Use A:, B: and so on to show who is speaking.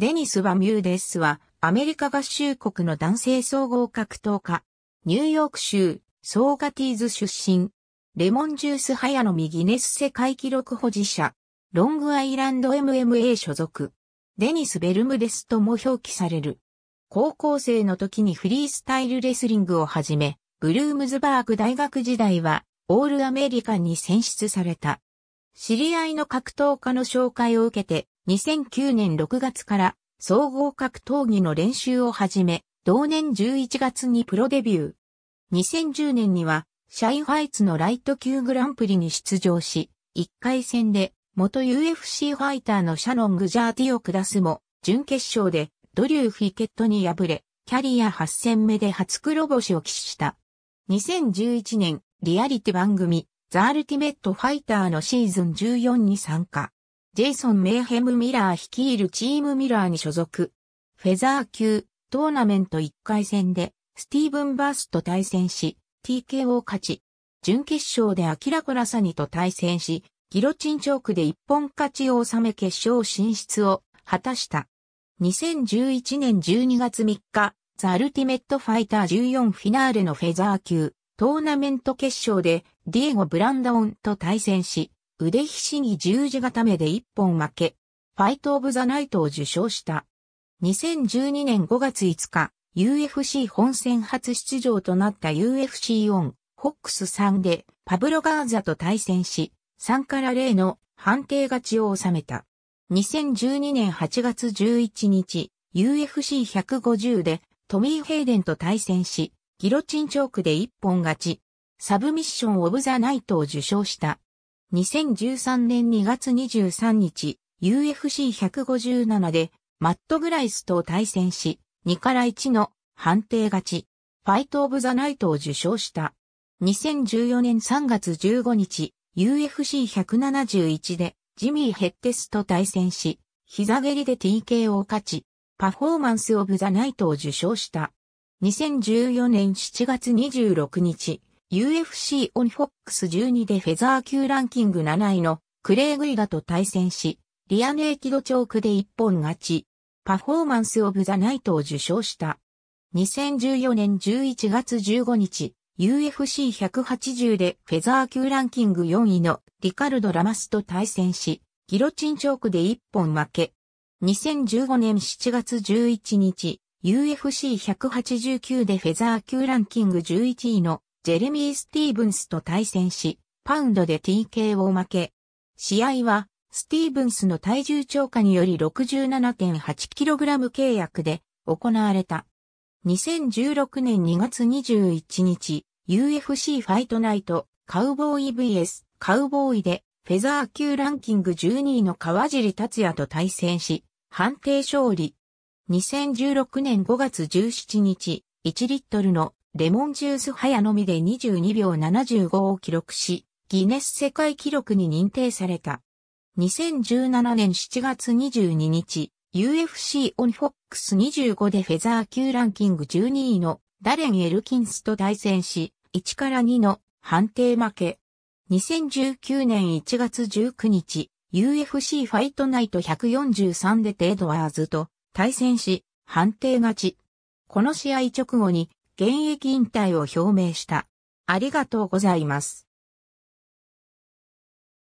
A: デニス・バミューデスは、アメリカ合衆国の男性総合格闘家。ニューヨーク州、ソーガティーズ出身。レモンジュース早のみギネス世界記録保持者。ロングアイランド MMA 所属。デニス・ベルムデスとも表記される。高校生の時にフリースタイルレスリングをはじめ、ブルームズバーグ大学時代は、オールアメリカンに選出された。知り合いの格闘家の紹介を受けて、2009年6月から総合格闘技の練習を始め、同年11月にプロデビュー。2010年には、シャイファイツのライト級グランプリに出場し、1回戦で元 UFC ファイターのシャノン・グジャーティを下すも、準決勝でドリュー・フィケットに敗れ、キャリア8戦目で初黒星を喫した。2011年、リアリティ番組、ザ・アルティメット・ファイターのシーズン14に参加。ジェイソン・メイヘム・ミラー率いるチームミラーに所属。フェザー級トーナメント1回戦でスティーブン・バースと対戦し TKO 勝ち。準決勝でアキラ・コラサニと対戦し、ギロチンチョークで一本勝ちを収め決勝進出を果たした。2011年12月3日、ザ・アルティメット・ファイター14フィナーレのフェザー級トーナメント決勝でディエゴ・ブランダオンと対戦し、腕ひしぎ十字固めで一本負け、ファイトオブザナイトを受賞した。2012年5月5日、UFC 本戦初出場となった u f c オン、ホックス3でパブロ・ガーザと対戦し、3から0の判定勝ちを収めた。2012年8月11日、UFC150 でトミー・ヘイデンと対戦し、ギロチンチョークで一本勝ち、サブミッション・オブ・ザ・ナイトを受賞した。2013年2月23日、UFC157 でマット・グライスと対戦し、2から1の判定勝ち、ファイト・オブ・ザ・ナイトを受賞した。2014年3月15日、UFC171 でジミー・ヘッテスと対戦し、膝蹴りで TK を勝ち、パフォーマンス・オブ・ザ・ナイトを受賞した。2014年7月26日、UFC オンフォックス12でフェザー級ランキング7位のクレイグイダと対戦し、リアネイキドチョークで一本勝ち、パフォーマンスオブザナイトを受賞した。2014年11月15日、UFC180 でフェザー級ランキング4位のリカルド・ラマスと対戦し、ギロチンチョークで一本負け。2015年7月11日、UFC189 でフェザー級ランキング11位のジェレミー・スティーブンスと対戦し、パウンドで TK を負け。試合は、スティーブンスの体重超過により 67.8kg 契約で行われた。2016年2月21日、UFC ファイトナイト、カウボーイ vs カウボーイで、フェザー級ランキング12位の川尻達也と対戦し、判定勝利。2016年5月17日、1リットルのレモンジュース早飲みで22秒75を記録し、ギネス世界記録に認定された。2017年7月22日、UFC オンフォックス25でフェザー級ランキング12位のダレン・エルキンスと対戦し、1から2の判定負け。2019年1月19日、UFC ファイトナイト143でテイドワーズと対戦し、判定勝ち。この試合直後に現役引退を表明した。ありがとうございます。